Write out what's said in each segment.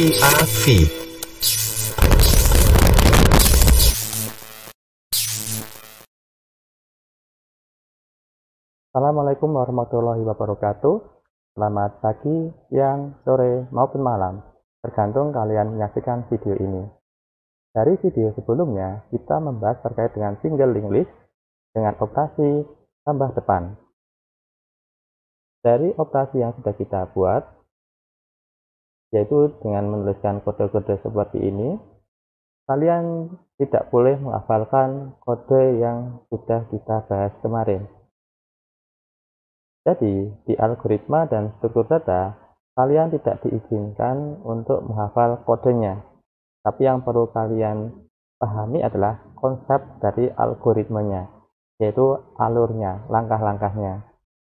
Assalamualaikum warahmatullahi wabarakatuh Selamat pagi, siang, sore, maupun malam Tergantung kalian menyaksikan video ini Dari video sebelumnya, kita membahas terkait dengan single link list dengan operasi tambah depan dari operasi yang sudah kita buat, yaitu dengan menuliskan kode-kode seperti ini. Kalian tidak boleh menghafalkan kode yang sudah kita bahas kemarin. Jadi, di algoritma dan struktur data, kalian tidak diizinkan untuk menghafal kodenya. Tapi yang perlu kalian pahami adalah konsep dari algoritmenya, yaitu alurnya, langkah-langkahnya.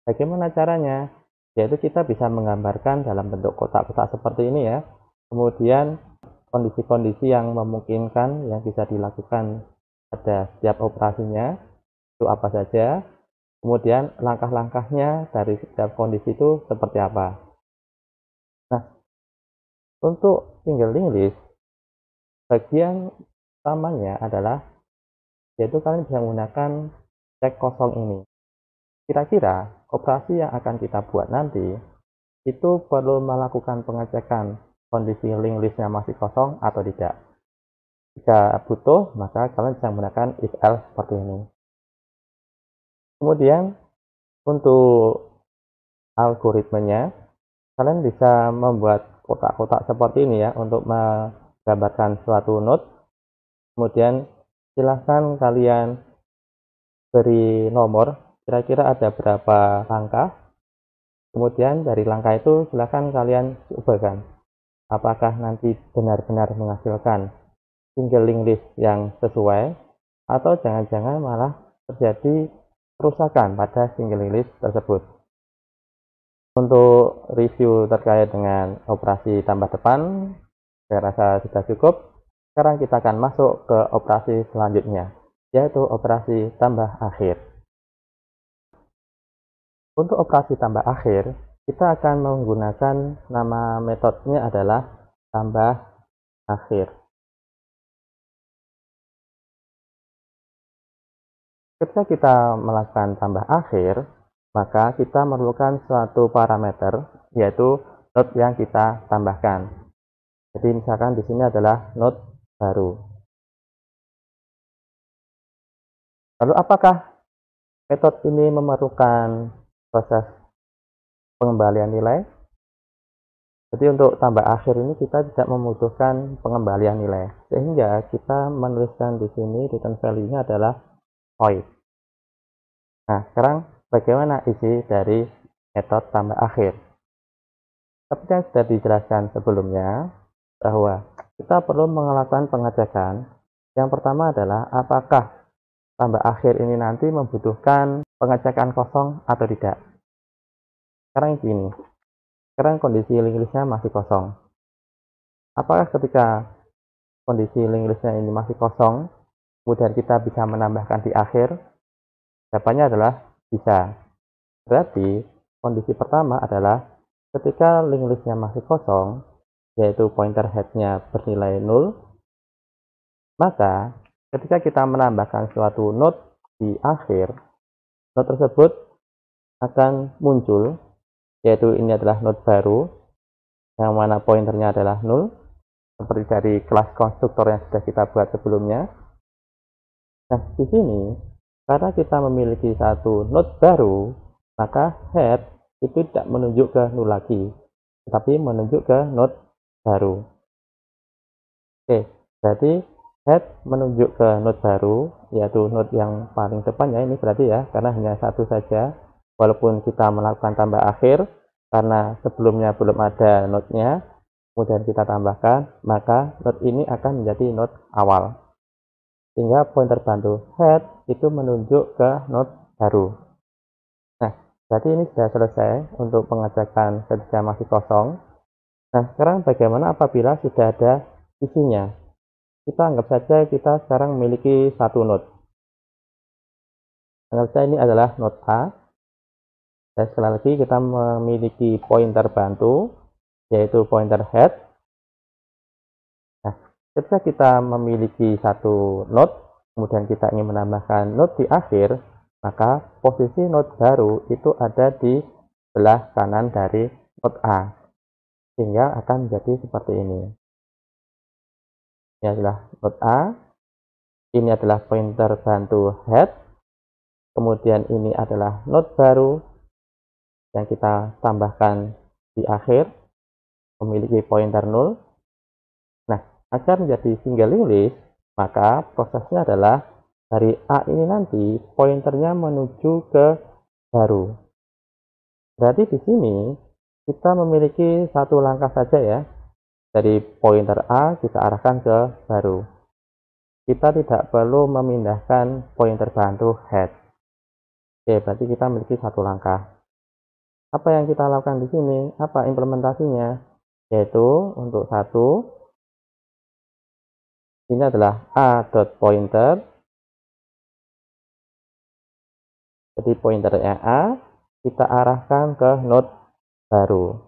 Bagaimana caranya? yaitu kita bisa menggambarkan dalam bentuk kotak-kotak seperti ini ya kemudian kondisi-kondisi yang memungkinkan yang bisa dilakukan pada setiap operasinya itu apa saja kemudian langkah-langkahnya dari setiap kondisi itu seperti apa nah untuk single list bagian utamanya adalah yaitu kalian bisa menggunakan cek kosong ini kira-kira operasi yang akan kita buat nanti itu perlu melakukan pengecekan kondisi link listnya masih kosong atau tidak. Jika butuh, maka kalian bisa menggunakan if else seperti ini. Kemudian, untuk algoritmenya, kalian bisa membuat kotak-kotak seperti ini ya untuk menggambarkan suatu node. Kemudian, silahkan kalian beri nomor kira-kira ada berapa langkah kemudian dari langkah itu silahkan kalian ubahkan. apakah nanti benar-benar menghasilkan single link list yang sesuai atau jangan-jangan malah terjadi kerusakan pada single link list tersebut untuk review terkait dengan operasi tambah depan saya rasa sudah cukup sekarang kita akan masuk ke operasi selanjutnya yaitu operasi tambah akhir untuk operasi tambah akhir, kita akan menggunakan nama metodenya adalah tambah akhir. Ketika kita melakukan tambah akhir, maka kita memerlukan suatu parameter, yaitu node yang kita tambahkan. Jadi misalkan di sini adalah node baru. Lalu apakah metode ini memerlukan proses pengembalian nilai. Jadi untuk tambah akhir ini kita tidak membutuhkan pengembalian nilai. Sehingga kita menuliskan di sini return value-nya adalah void. Nah, sekarang bagaimana isi dari metode tambah akhir? Seperti yang sudah dijelaskan sebelumnya, bahwa kita perlu melakukan pengecekan. Yang pertama adalah apakah tambah akhir ini nanti membutuhkan pengecekan kosong atau tidak. Sekarang gini, sekarang kondisi link listnya masih kosong. Apakah ketika kondisi link listnya ini masih kosong, kemudian kita bisa menambahkan di akhir? Jawabannya adalah bisa. Berarti kondisi pertama adalah ketika link listnya masih kosong, yaitu pointer headnya bernilai 0, maka ketika kita menambahkan suatu node di akhir, node tersebut akan muncul yaitu ini adalah node baru yang mana pointernya adalah 0 seperti dari kelas konstruktor yang sudah kita buat sebelumnya nah di sini karena kita memiliki satu node baru maka head itu tidak menunjuk ke nol lagi tetapi menunjuk ke node baru oke berarti head menunjuk ke node baru yaitu node yang paling depan ya ini berarti ya karena hanya satu saja walaupun kita melakukan tambah akhir karena sebelumnya belum ada node-nya kemudian kita tambahkan maka node ini akan menjadi node awal sehingga pointer bantu head itu menunjuk ke node baru nah berarti ini sudah selesai untuk pengecekan ketika masih kosong nah sekarang bagaimana apabila sudah ada isinya kita anggap saja kita sekarang memiliki satu node. Anggap saja ini adalah node A. Dan sekali lagi kita memiliki pointer bantu, yaitu pointer head. Nah, ketika kita memiliki satu node, kemudian kita ingin menambahkan node di akhir, maka posisi node baru itu ada di sebelah kanan dari node A. Sehingga akan menjadi seperti ini ini adalah node A ini adalah pointer bantu head kemudian ini adalah node baru yang kita tambahkan di akhir memiliki pointer 0 nah agar menjadi single list maka prosesnya adalah dari A ini nanti pointernya menuju ke baru berarti di sini kita memiliki satu langkah saja ya dari pointer A kita arahkan ke baru. Kita tidak perlu memindahkan pointer bantu head. Oke, berarti kita memiliki satu langkah. Apa yang kita lakukan di sini? Apa implementasinya? Yaitu untuk satu ini adalah a dot pointer. jadi pointernya a kita arahkan ke node baru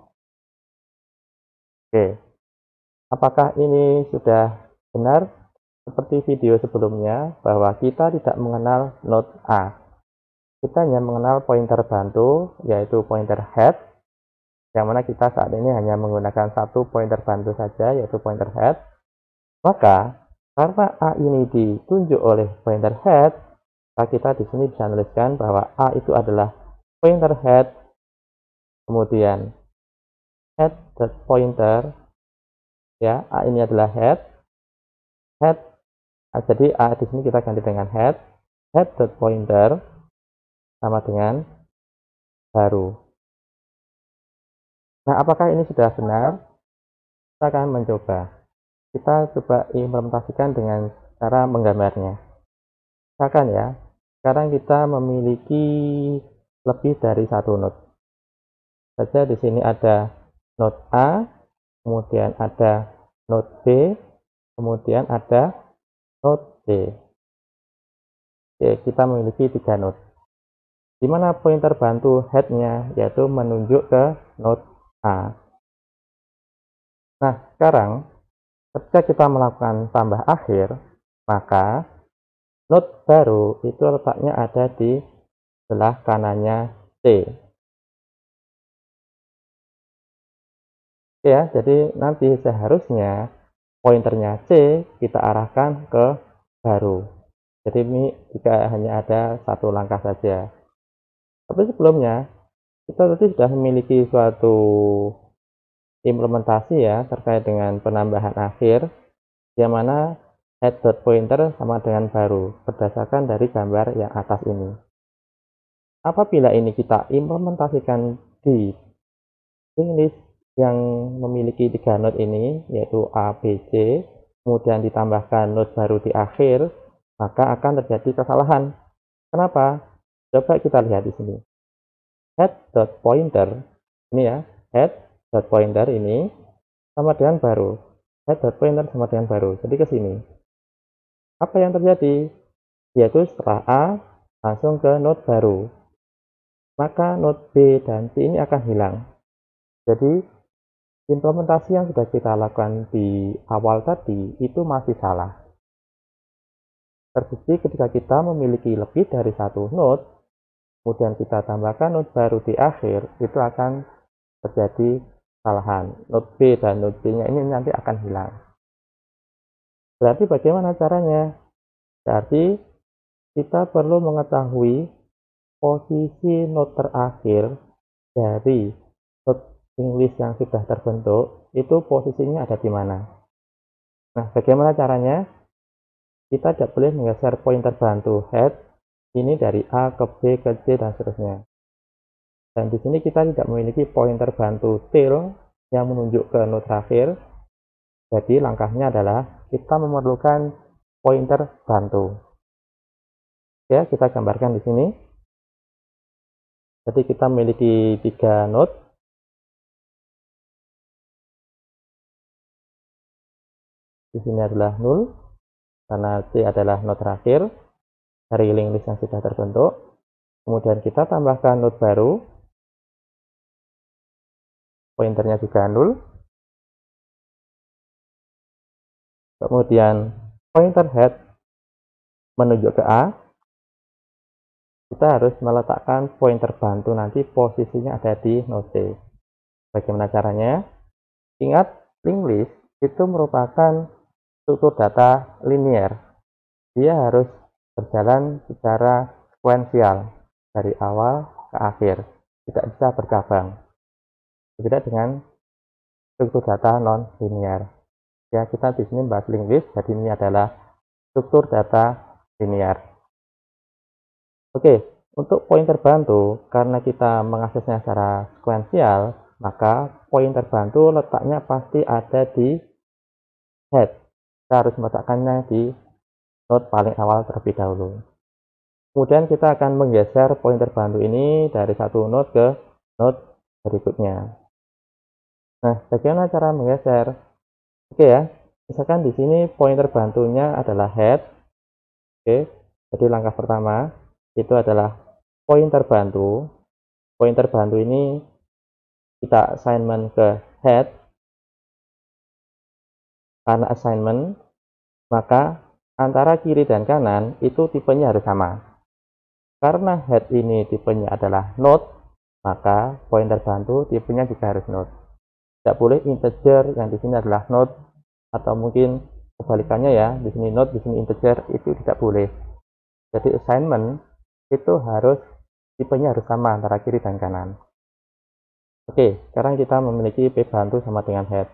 oke Apakah ini sudah benar? Seperti video sebelumnya, bahwa kita tidak mengenal node A. Kita hanya mengenal pointer bantu, yaitu pointer head, yang mana kita saat ini hanya menggunakan satu pointer bantu saja, yaitu pointer head. Maka, karena A ini ditunjuk oleh pointer head, maka kita di sini bisa menuliskan bahwa A itu adalah pointer head, kemudian head pointer ya a ini adalah head head nah, jadi a di sini kita ganti dengan head head pointer sama dengan baru nah apakah ini sudah benar kita akan mencoba kita coba implementasikan dengan cara menggambarnya misalkan ya sekarang kita memiliki lebih dari satu node saja di sini ada node A kemudian ada node B, kemudian ada node C. Oke, kita memiliki tiga node. Di mana pointer bantu headnya, yaitu menunjuk ke node A. Nah, sekarang ketika kita melakukan tambah akhir, maka node baru itu letaknya ada di sebelah kanannya C. ya jadi nanti seharusnya pointernya C kita arahkan ke baru jadi ini jika hanya ada satu langkah saja tapi sebelumnya kita tadi sudah memiliki suatu implementasi ya terkait dengan penambahan akhir yang mana head dot pointer sama dengan baru berdasarkan dari gambar yang atas ini apabila ini kita implementasikan di English yang memiliki tiga node ini yaitu A, B, C kemudian ditambahkan node baru di akhir maka akan terjadi kesalahan kenapa? coba kita lihat di sini head.pointer ini ya head.pointer ini sama dengan baru head.pointer sama dengan baru jadi ke sini apa yang terjadi? yaitu setelah A langsung ke node baru maka node B dan C ini akan hilang jadi implementasi yang sudah kita lakukan di awal tadi itu masih salah. Terbukti ketika kita memiliki lebih dari satu node, kemudian kita tambahkan node baru di akhir, itu akan terjadi kesalahan. Node B dan node C-nya ini nanti akan hilang. Berarti bagaimana caranya? Berarti kita perlu mengetahui posisi node terakhir dari English yang sudah terbentuk itu posisinya ada di mana. Nah, bagaimana caranya? Kita tidak boleh menggeser pointer bantu head ini dari A ke B ke C dan seterusnya. Dan di sini kita tidak memiliki pointer bantu tail yang menunjuk ke node terakhir. Jadi langkahnya adalah kita memerlukan pointer bantu. Ya, kita gambarkan di sini. Jadi kita memiliki tiga node di sini adalah nul karena C adalah node terakhir dari link list yang sudah terbentuk. Kemudian kita tambahkan node baru. Pointernya juga nul. Kemudian pointer head menuju ke A. Kita harus meletakkan pointer bantu nanti posisinya ada di node C. Bagaimana caranya? Ingat, link list itu merupakan struktur data linear, Dia harus berjalan secara sekuensial dari awal ke akhir, tidak bisa bercabang. Berbeda dengan struktur data non linear Ya, kita di sini bahas linguist, jadi ini adalah struktur data linear. Oke, untuk poin terbantu, karena kita mengaksesnya secara sekuensial, maka poin terbantu letaknya pasti ada di head kita harus meletakkannya di node paling awal terlebih dahulu kemudian kita akan menggeser pointer bantu ini dari satu node ke node berikutnya nah bagaimana cara menggeser oke ya misalkan di sini pointer bantunya adalah head oke jadi langkah pertama itu adalah pointer bantu pointer bantu ini kita assignment ke head karena assignment, maka antara kiri dan kanan itu tipenya harus sama. Karena head ini tipenya adalah node, maka pointer bantu tipenya juga harus node. Tidak boleh integer yang di sini adalah node atau mungkin kebalikannya ya, di sini node, di sini integer itu tidak boleh. Jadi assignment itu harus tipenya harus sama antara kiri dan kanan. Oke, sekarang kita memiliki P bantu sama dengan head.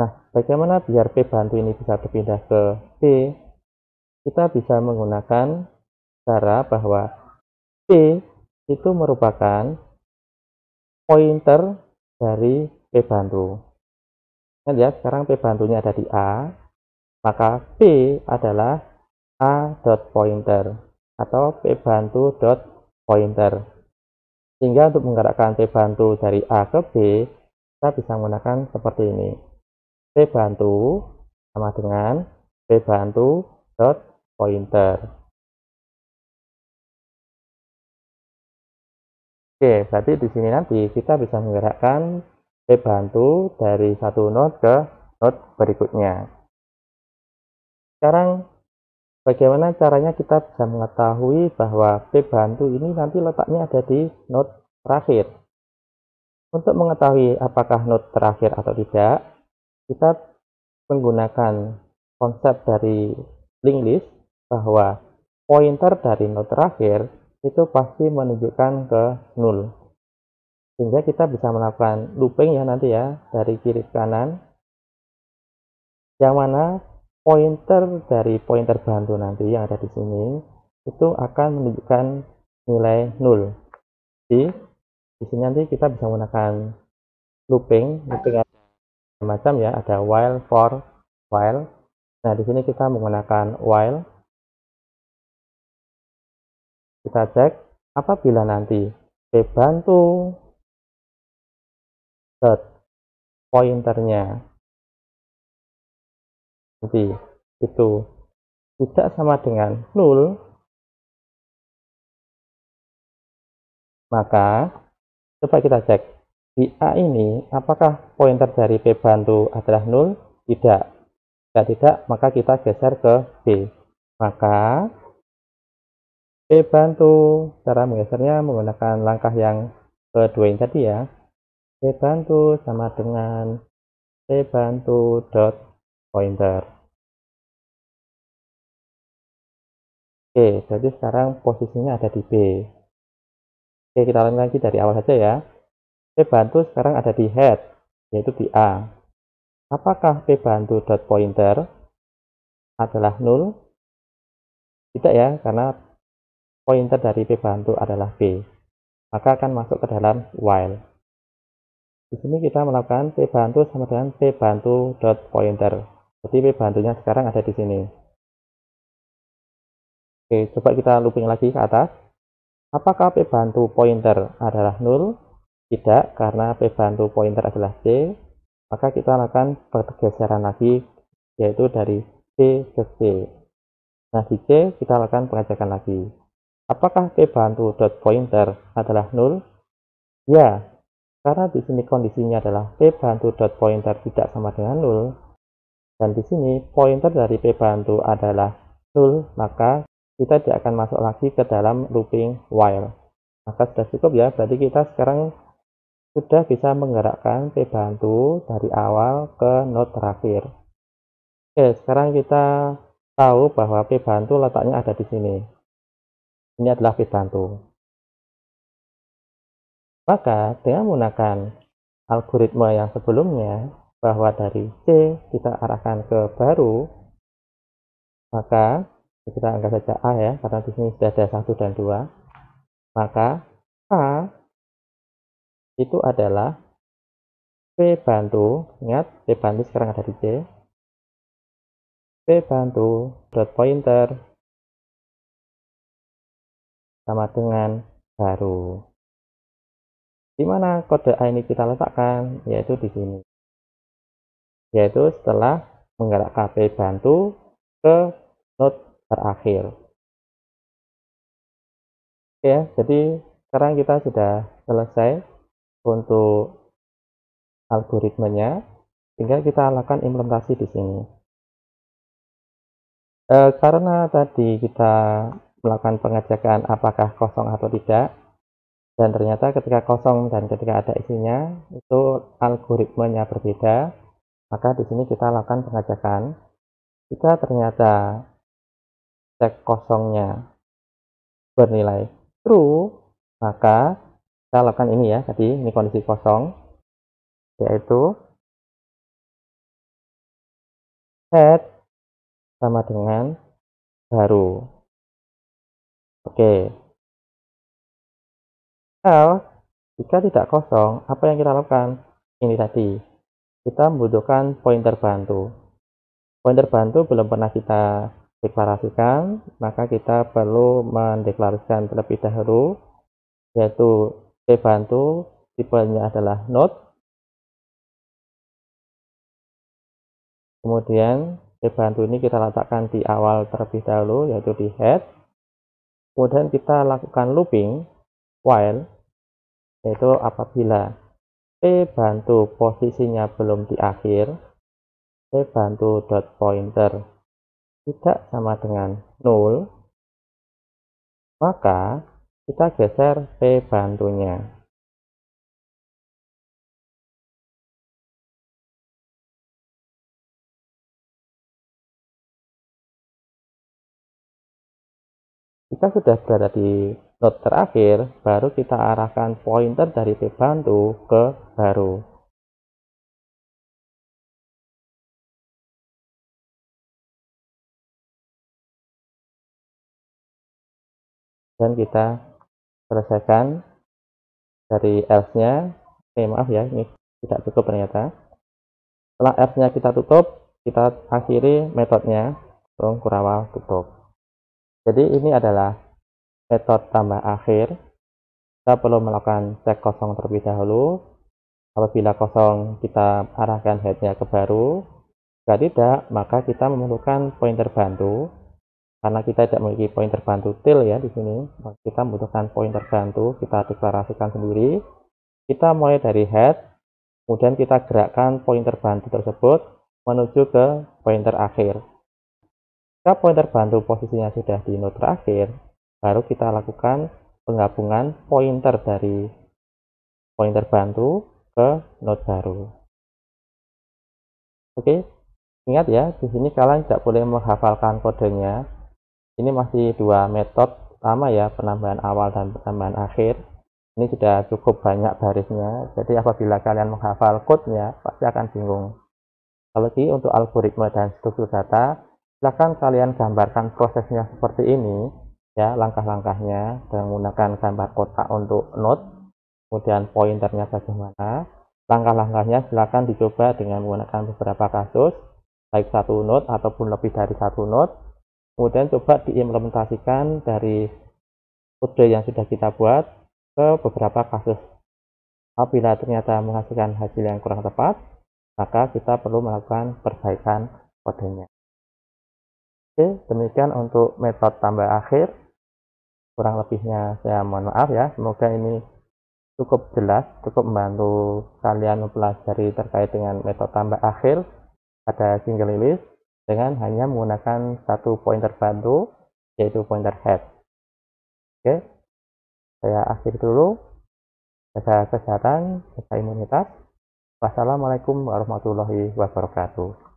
Nah, bagaimana biar P bantu ini bisa berpindah ke p? Kita bisa menggunakan cara bahwa P itu merupakan pointer dari P bantu. Kan ya, sekarang P bantunya ada di A, maka P adalah A dot pointer atau P bantu dot pointer. Sehingga untuk menggerakkan P bantu dari A ke B, kita bisa menggunakan seperti ini p bantu sama dengan p bantu dot pointer. Oke, berarti di sini nanti kita bisa menggerakkan p bantu dari satu node ke node berikutnya. Sekarang bagaimana caranya kita bisa mengetahui bahwa p bantu ini nanti letaknya ada di node terakhir? Untuk mengetahui apakah node terakhir atau tidak, kita menggunakan konsep dari link list bahwa pointer dari node terakhir itu pasti menunjukkan ke nul sehingga kita bisa melakukan looping ya nanti ya dari kiri ke kanan yang mana pointer dari pointer bantu nanti yang ada di sini itu akan menunjukkan nilai nul jadi di sini nanti kita bisa menggunakan looping looping macam ya, ada while, for, while. Nah, di sini kita menggunakan while. Kita cek apabila nanti dibantu dot pointernya nanti itu tidak sama dengan nol maka coba kita cek di A ini, apakah pointer dari P bantu adalah 0? Tidak. Jika tidak, maka kita geser ke B. Maka, P bantu, cara menggesernya menggunakan langkah yang kedua ini tadi ya. P bantu sama dengan P bantu dot pointer. Oke, jadi sekarang posisinya ada di B. Oke, kita lanjut lagi dari awal saja ya. P bantu sekarang ada di head, yaitu di A. Apakah P bantu dot pointer adalah null? Tidak ya, karena pointer dari P bantu adalah B. Maka akan masuk ke dalam while. Di sini kita melakukan P bantu sama dengan P bantu dot pointer. Jadi P bantunya sekarang ada di sini. Oke, coba kita looping lagi ke atas. Apakah P bantu pointer adalah null? Tidak, karena P bantu pointer adalah C, maka kita akan pergeseran lagi, yaitu dari C ke C. Nah, di C kita akan pengajakan lagi. Apakah P bantu dot pointer adalah nol? Ya, karena di sini kondisinya adalah P bantu dot pointer tidak sama dengan nol, dan di sini pointer dari P bantu adalah nol, maka kita tidak akan masuk lagi ke dalam looping while. Maka sudah cukup ya, berarti kita sekarang sudah bisa menggerakkan P bantu dari awal ke node terakhir. Oke, sekarang kita tahu bahwa P bantu letaknya ada di sini. Ini adalah P bantu. Maka dengan menggunakan algoritma yang sebelumnya bahwa dari C kita arahkan ke baru, maka kita anggap saja A ya, karena di sini sudah ada satu dan dua. Maka A itu adalah P bantu, ingat P bantu sekarang ada di C. P bantu dot pointer sama dengan baru. Di mana kode A ini kita letakkan? Yaitu di sini. Yaitu setelah menggerakkan P bantu ke node terakhir. ya jadi sekarang kita sudah selesai untuk algoritmenya tinggal kita lakukan implementasi di sini e, karena tadi kita melakukan pengecekan apakah kosong atau tidak dan ternyata ketika kosong dan ketika ada isinya itu algoritmenya berbeda maka di sini kita lakukan pengecekan jika ternyata cek kosongnya bernilai true maka kita lakukan ini ya tadi ini kondisi kosong yaitu set sama dengan baru oke okay. else jika tidak kosong apa yang kita lakukan ini tadi kita membutuhkan pointer bantu pointer bantu belum pernah kita deklarasikan maka kita perlu mendeklarasikan terlebih dahulu yaitu saya bantu tipenya adalah Note kemudian saya bantu ini kita letakkan di awal terlebih dahulu yaitu di head kemudian kita lakukan looping while yaitu apabila P bantu posisinya belum di akhir P bantu dot pointer tidak sama dengan 0 maka kita geser P bantunya. kita sudah berada di node terakhir, baru kita arahkan pointer dari P bantu ke baru. Dan kita selesaikan dari else-nya. Eh, maaf ya, ini tidak cukup ternyata. Setelah else-nya kita tutup, kita akhiri metodenya kurung kurawal tutup. Jadi ini adalah metode tambah akhir. Kita perlu melakukan cek kosong terlebih dahulu. Apabila kosong, kita arahkan headnya ke baru. Jika tidak, maka kita memerlukan pointer bantu karena kita tidak memiliki pointer bantu til ya di sini kita membutuhkan pointer bantu kita deklarasikan sendiri kita mulai dari head kemudian kita gerakkan pointer bantu tersebut menuju ke pointer akhir jika pointer bantu posisinya sudah di node terakhir baru kita lakukan penggabungan pointer dari pointer bantu ke node baru oke ingat ya di sini kalian tidak boleh menghafalkan kodenya ini masih dua metode pertama ya penambahan awal dan penambahan akhir ini sudah cukup banyak barisnya jadi apabila kalian menghafal code pasti akan bingung apalagi untuk algoritma dan struktur data silahkan kalian gambarkan prosesnya seperti ini ya langkah-langkahnya dengan menggunakan gambar kotak untuk node, kemudian pointernya bagaimana langkah-langkahnya silahkan dicoba dengan menggunakan beberapa kasus baik satu node ataupun lebih dari satu node kemudian coba diimplementasikan dari kode yang sudah kita buat ke beberapa kasus apabila ternyata menghasilkan hasil yang kurang tepat maka kita perlu melakukan perbaikan kodenya oke demikian untuk metode tambah akhir kurang lebihnya saya mohon maaf ya semoga ini cukup jelas cukup membantu kalian mempelajari terkait dengan metode tambah akhir pada single list dengan hanya menggunakan satu pointer bantu yaitu pointer head. Oke, saya akhir dulu. Jaga kesehatan, jaga imunitas. Wassalamualaikum warahmatullahi wabarakatuh.